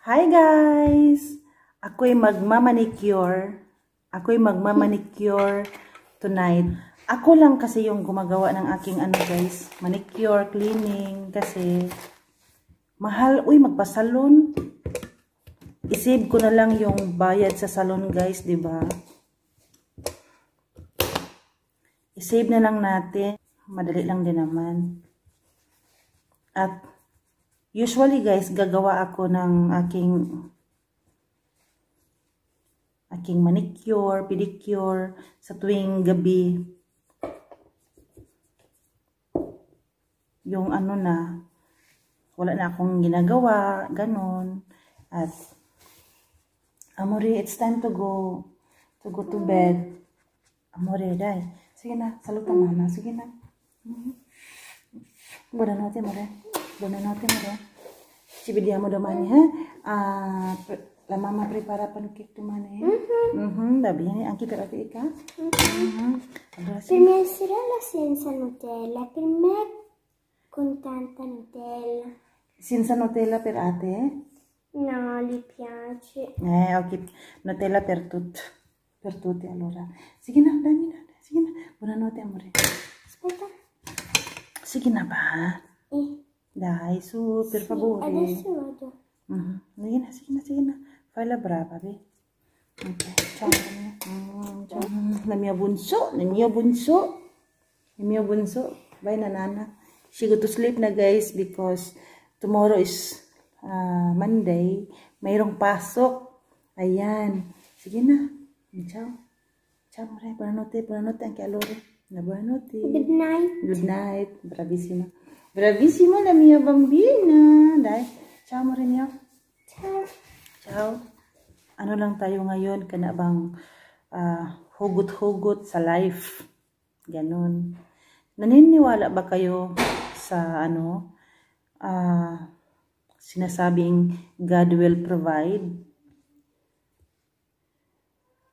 Hi guys! Ako'y magmamanicure. Ako'y magmamanicure tonight. Ako lang kasi yung gumagawa ng aking ano guys, manicure, cleaning, kasi mahal. Uy, magpasalon. Isave ko na lang yung bayad sa salon guys, di ba? Isave na lang natin. Madali lang din naman. At Usually guys, gagawa ako ng aking aking manicure, pedicure sa tuwing gabi. Yung ano na, wala na akong ginagawa, ganun. At, Amore, it's time to go, to go to bed. Amore, dai. Sige na, salutan mama. Sige na. Mm -hmm. Buwan natin, Amore. buonanotte ya. ci vediamo domani eh? ah, la mamma prepara pancake domani eh? Ya. mm-hmm. Mm-hmm, bene anche per la mm-hmm. Mm-hmm. Allora, per mia senza Nutella per me con tanta Nutella senza Nutella per a no, gli piace eh, ok, Nutella per tutti per ya, tutti allora sige na, dammi na, sige na buonanotte amore aspetta sige na eh Dai, su, per favore. Sì, adesso mm-hmm. vado. Uh -huh. Vieni, signa, signa. Fai la brava, vedi? Ok, ciao. Mm, ciao. La mia bunso, la mio bunso. Il mio bunso. Bye, nanana. She go to sleep na, guys, because tomorrow is uh, Monday. Mayroong pasok. Ayan. Sige na. Ciao. Ciao, Mare. Buonanotte, buonanotte anche a loro. Buonanotte. Good night. Good night. Bravissima. Bravissimo la mia bambina. Dai, ciao Mourinho. Ciao. Ciao. Ano lang tayo ngayon, kanabang uh, hugot-hugot sa life. Ganun. Naniniwala ba kayo sa ano, uh, sinasabing God will provide?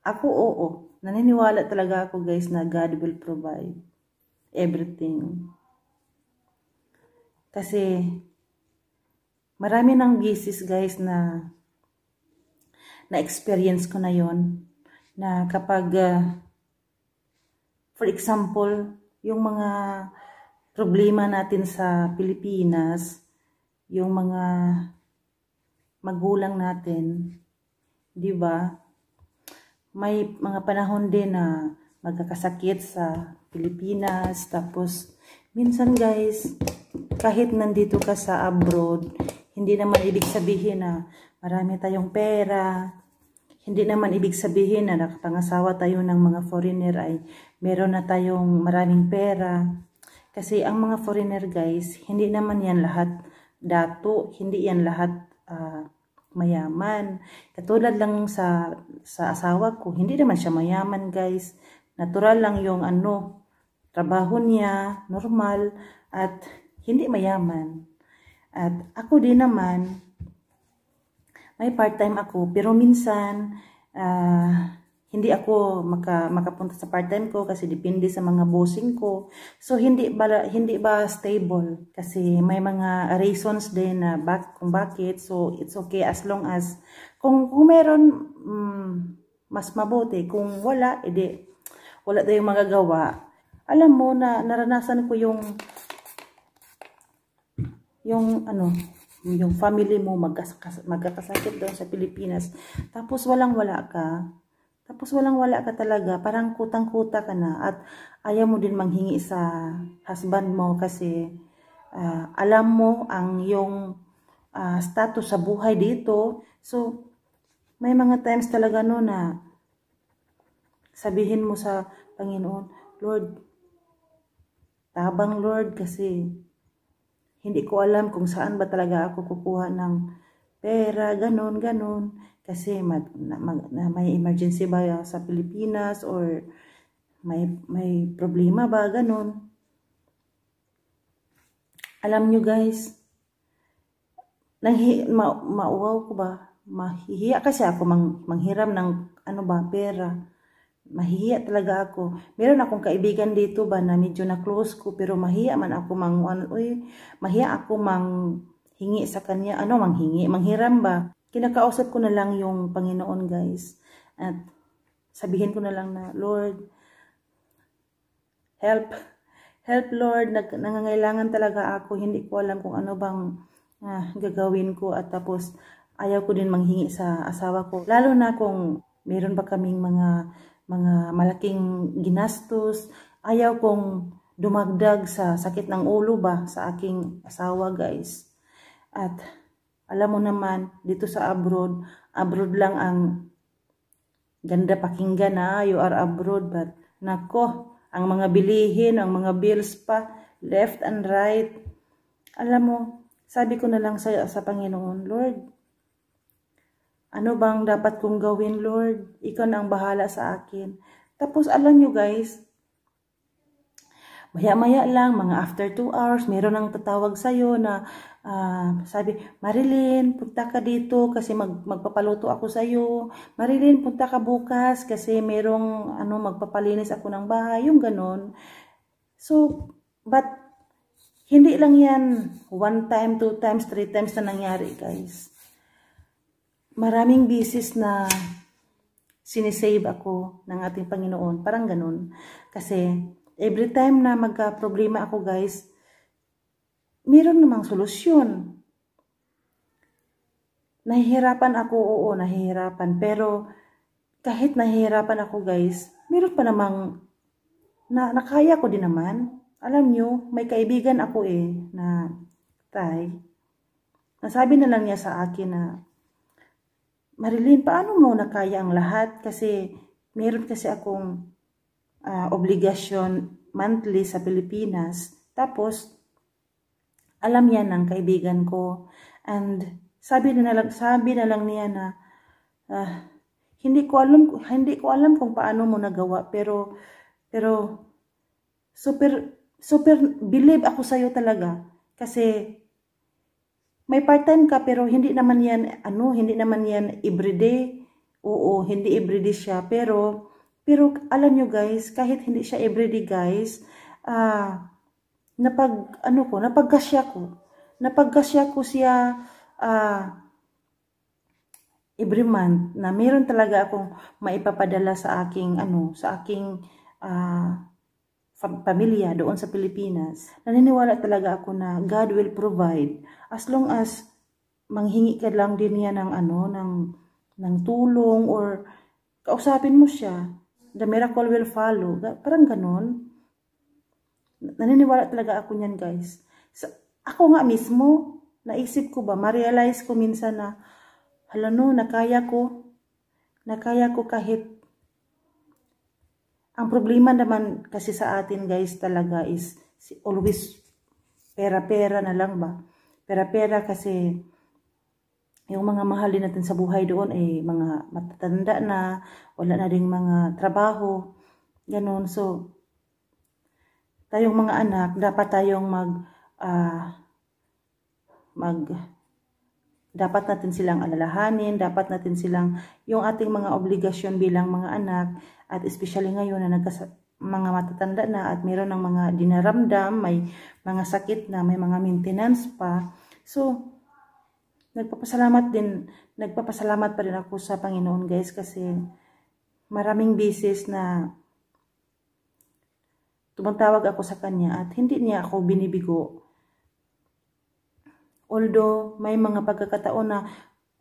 Ako, oo. Naniniwala talaga ako guys na God will provide everything. Kasi, marami ng bisis guys na na-experience ko na yon na kapag uh, for example, yung mga problema natin sa Pilipinas, yung mga magulang natin, 'di ba? May mga panahon din na magkakasakit sa Pilipinas tapos minsan guys, kahit nandito ka sa abroad, hindi naman ibig sabihin na marami tayong pera, hindi naman ibig sabihin na nakapangasawa tayo ng mga foreigner ay meron na tayong maraming pera. Kasi ang mga foreigner guys, hindi naman yan lahat dato, hindi yan lahat uh, mayaman. Katulad lang sa, sa asawa ko, hindi naman siya mayaman guys. Natural lang yung ano, trabaho niya, normal, at hindi mayaman. At ako din naman, may part-time ako, pero minsan, uh, hindi ako maka, makapunta sa part-time ko kasi depende sa mga bossing ko. So, hindi ba, hindi ba stable? Kasi may mga reasons din na bak, kung bakit. So, it's okay as long as, kung, kung meron, um, mas mabuti. Kung wala, edi, wala tayong magagawa alam mo na naranasan ko yung yung ano, yung family mo magkakasakit doon sa Pilipinas. Tapos walang-wala ka. Tapos walang-wala ka talaga. Parang kutang-kuta ka na. At ayaw mo din manghingi sa husband mo kasi uh, alam mo ang yung uh, status sa buhay dito. So, may mga times talaga no na sabihin mo sa Panginoon, Lord, Tabang Lord kasi hindi ko alam kung saan ba talaga ako kukuha ng pera, ganun, ganun. Kasi mag, na, mag, na, may emergency ba sa Pilipinas or may, may problema ba, ganun. Alam nyo guys, nanghi, ma, mauwaw ko ba? Mahihiya kasi ako mang, manghiram ng ano ba, pera mahiya talaga ako. Meron akong kaibigan dito ba na medyo na close ko pero mahiya man ako mang ano, uy, mahiya ako mang hingi sa kanya. Ano mang hingi? Manghiram ba? Kinakausap ko na lang yung Panginoon guys. At sabihin ko na lang na, Lord, help. Help Lord, Nag nangangailangan talaga ako. Hindi ko alam kung ano bang ah, gagawin ko. At tapos, ayaw ko din manghingi sa asawa ko. Lalo na kung meron pa kaming mga mga malaking ginastos. Ayaw kong dumagdag sa sakit ng ulo ba sa aking asawa guys. At alam mo naman, dito sa abroad, abroad lang ang ganda pakinggan na ah. you are abroad but nako, ang mga bilihin, ang mga bills pa, left and right. Alam mo, sabi ko na lang sa, sa Panginoon, Lord, ano bang dapat kong gawin, Lord? Ikaw na ang bahala sa akin. Tapos, alam nyo guys, maya-maya lang, mga after 2 hours, meron ang tatawag sa'yo na uh, sabi, Marilyn, punta ka dito kasi mag, magpapaluto ako sa'yo. Marilyn, punta ka bukas kasi merong ano, magpapalinis ako ng bahay. Yung ganon. So, but, hindi lang yan one time, two times, three times na nangyari, guys maraming bisis na sinisave ako ng ating Panginoon. Parang ganun. Kasi every time na magka-problema ako guys, meron namang solusyon. Nahihirapan ako, oo, nahihirapan. Pero kahit nahihirapan ako guys, meron pa namang na nakaya ko din naman. Alam nyo, may kaibigan ako eh na tay. Nasabi na lang niya sa akin na Marilyn, paano mo nakaya ang lahat? Kasi meron kasi akong uh, obligasyon monthly sa Pilipinas. Tapos, alam yan ng kaibigan ko. And sabi na lang, sabi na lang niya na, uh, hindi ko alam hindi ko alam kung paano mo nagawa pero pero super super believe ako sa iyo talaga kasi may part-time ka pero hindi naman yan, ano, hindi naman yan everyday. Oo, hindi everyday siya. Pero, pero alam nyo guys, kahit hindi siya everyday guys, ah, uh, napag, ano ko, napagkasya ko. Napagkasya ko siya, uh, every month na meron talaga akong maipapadala sa aking, ano, sa aking, uh, pamilya doon sa Pilipinas, naniniwala talaga ako na God will provide as long as manghingi ka lang din niya ng ano, ng, ng tulong or kausapin mo siya. The miracle will follow. Parang ganun. Naniniwala talaga ako niyan guys. So, ako nga mismo, naisip ko ba, ma-realize ko minsan na, hala no, nakaya ko, nakaya ko kahit ang problema naman kasi sa atin guys talaga is always pera-pera na lang ba? Pera-pera kasi yung mga mahalin natin sa buhay doon ay mga matatanda na, wala na ding mga trabaho, ganun. So, tayong mga anak, dapat tayong mag, uh, mag, dapat natin silang alalahanin, dapat natin silang yung ating mga obligasyon bilang mga anak at especially ngayon na nagkas mga matatanda na at meron ng mga dinaramdam, may mga sakit na, may mga maintenance pa. So, nagpapasalamat din, nagpapasalamat pa rin ako sa Panginoon guys kasi maraming beses na tumatawag ako sa Kanya at hindi niya ako binibigo Although may mga pagkakataon na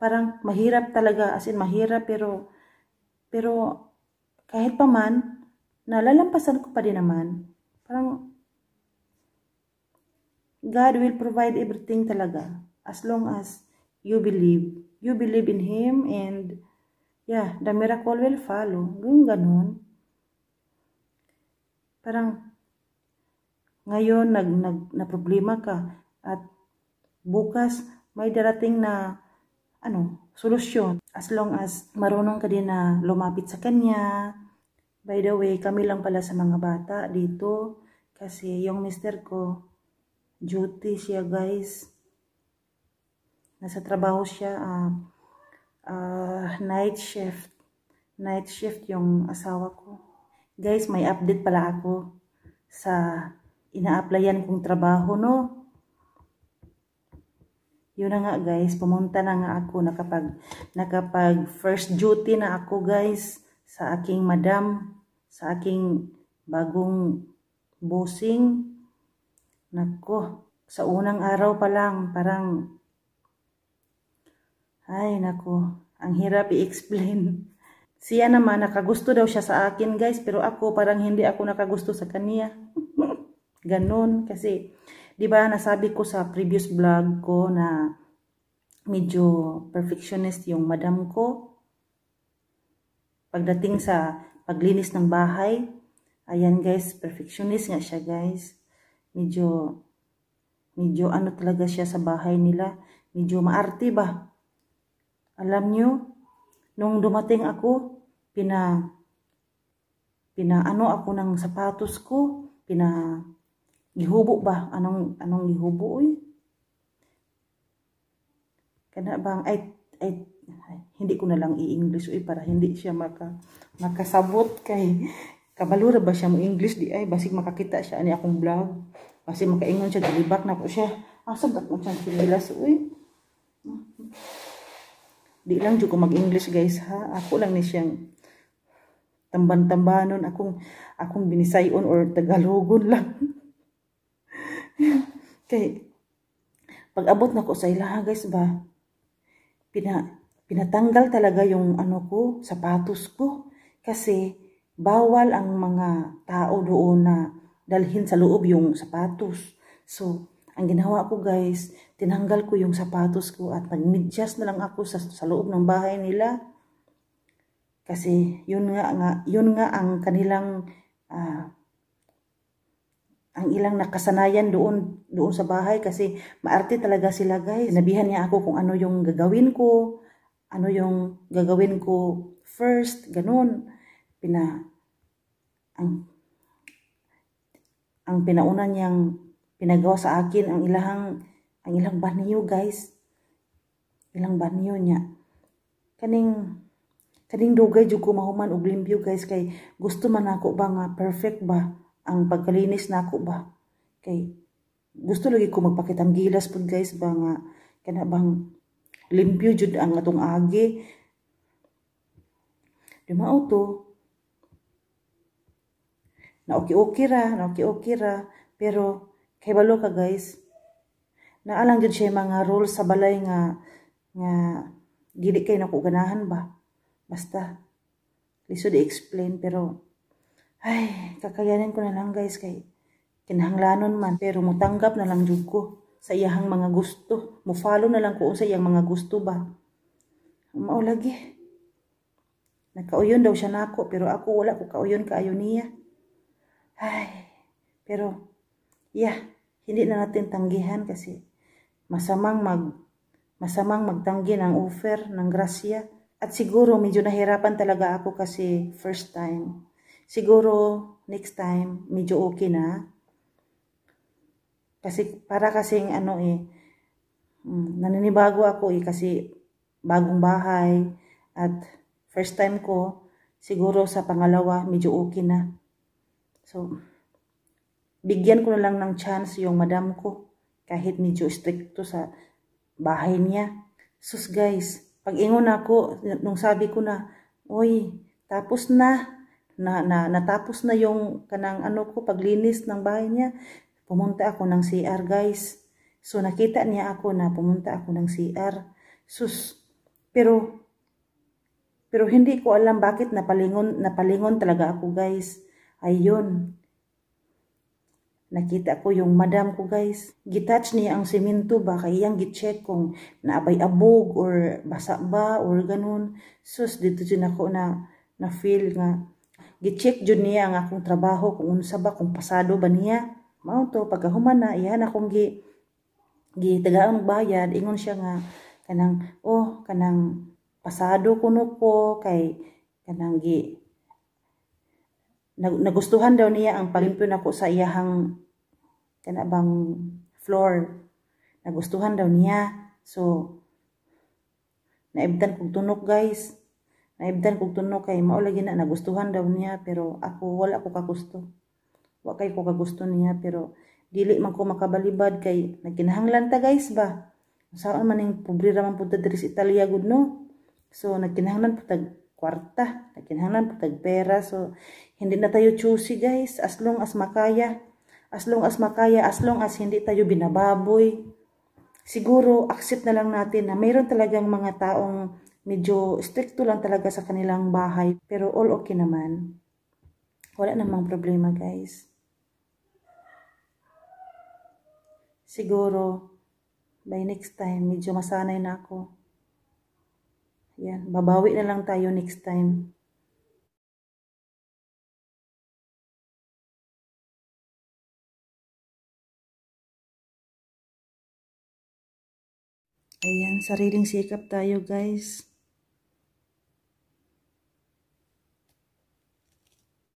parang mahirap talaga, as in mahirap pero pero kahit pa man nalalampasan ko pa din naman. Parang God will provide everything talaga as long as you believe. You believe in Him and yeah, the miracle will follow. Ganun ganun. Parang ngayon nag, nag na problema ka at bukas may darating na ano, solusyon as long as marunong ka din na lumapit sa kanya. By the way, kami lang pala sa mga bata dito kasi yung mister ko duty siya guys. Nasa trabaho siya uh, uh, night shift. Night shift yung asawa ko. Guys, may update pala ako sa ina-applyan kong trabaho no. Yun na nga guys, pumunta na nga ako nakapag, nakapag first duty na ako guys sa aking madam, sa aking bagong bossing. Nako, sa unang araw pa lang parang ay nako, ang hirap i-explain. Siya naman, nakagusto daw siya sa akin guys, pero ako parang hindi ako nakagusto sa kanya. Ganon, kasi 'Di ba nasabi ko sa previous vlog ko na medyo perfectionist yung madam ko. Pagdating sa paglinis ng bahay, ayan guys, perfectionist nga siya guys. Medyo medyo ano talaga siya sa bahay nila, medyo maarte ba? Alam niyo, nung dumating ako, pina pinaano ako ng sapatos ko, pina Lihubo ba? Anong, anong lihubo eh? Kana bang, ay, ay, hindi ko na lang i-English eh, para hindi siya maka, makasabot kay kabalura ba siya mo English di ay basig makakita siya ani akong vlog Kasi makaingon siya dilibak na ko siya asab ah, ko siya kinilas uy di lang jud ko mag-English guys ha ako lang ni siyang tamban-tambanon akong akong binisayon or tagalogon lang Kay, pag abot na ko sa ilaha guys ba, pina, pinatanggal talaga yung ano ko, sapatos ko. Kasi, bawal ang mga tao doon na dalhin sa loob yung sapatos. So, ang ginawa ko guys, tinanggal ko yung sapatos ko at nagmidyas na lang ako sa, sa loob ng bahay nila. Kasi yun nga, nga yun nga ang kanilang uh, ang ilang nakasanayan doon doon sa bahay kasi maarte talaga sila guys. Nabihan niya ako kung ano yung gagawin ko, ano yung gagawin ko first, ganun. Pina ang ang pinauna niyang pinagawa sa akin ang ilang ang ilang banyo guys. Ilang banyo niya. Kaning kaning dugay jud ko mahuman og limpyo guys kay gusto man ako ba nga perfect ba ang pagkalinis na ako ba kay gusto lagi ko magpakita ang gilas pud guys ba nga kana bang limpyo jud ang atong agi dumao to na okay okay ra na okay okay ra pero kay balo ka guys naalang jud siya mga rules sa balay nga nga gili kay nako ganahan ba basta lisod i-explain pero ay, kakayanin ko na lang guys kay kinahanglanon man pero mutanggap na lang jud ko sa iyahang mga gusto. Mo follow na lang ko sa iyang mga gusto ba. Mao lagi. Nakauyon daw siya nako pero ako wala ko kauyon kaayo niya. Ay, pero yeah, hindi na natin tanggihan kasi masamang mag masamang magtanggi ng offer ng grasya at siguro medyo nahirapan talaga ako kasi first time. Siguro, next time, medyo okay na. Kasi, para kasing ano eh, mm, naninibago ako eh, kasi bagong bahay, at first time ko, siguro sa pangalawa, medyo okay na. So, bigyan ko na lang ng chance yung madam ko, kahit medyo stricto sa bahay niya. Sus guys, pag ingon ako, nung sabi ko na, oy tapos na, na, na natapos na yung kanang ano ko paglinis ng bahay niya pumunta ako ng CR guys so nakita niya ako na pumunta ako ng CR sus pero pero hindi ko alam bakit napalingon napalingon talaga ako guys ayun Nakita ko yung madam ko guys. Gitouch niya ang semento ba kayang gicheck kung naabay abog or basa ba or ganun. Sus, dito din ako na na feel nga Gicheck jud niya ang akong trabaho kung unsa ba kung pasado ba niya. Mao to pagkahuman na iyan akong gi gi gitagaang bayad ingon siya nga kanang oh kanang pasado kuno ko kay kanang gi nag, nagustuhan daw niya ang palimpyon ako sa iyahang kanabang floor. Nagustuhan daw niya. So, naibtan kong tunok guys. Naibdan kog tuno kay mao lagi na nagustuhan daw niya pero ako wala ko kagusto. Wa kay ko kagusto niya pero dili man ko makabalibad kay nagkinahanglan ta guys ba. Saan man ning pobre ra man pud diri sa Italia good no. So nagkinahanglan pud tag kwarta, nagkinahanglan pud tag pera so hindi na tayo choosy guys as long as makaya. As long as makaya, as long as hindi tayo binababoy. Siguro accept na lang natin na mayroon talagang mga taong Medyo stricto lang talaga sa kanilang bahay. Pero all okay naman. Wala namang problema guys. Siguro, by next time, medyo masanay na ako. Yan, babawi na lang tayo next time. Ayan, sariling sikap tayo guys.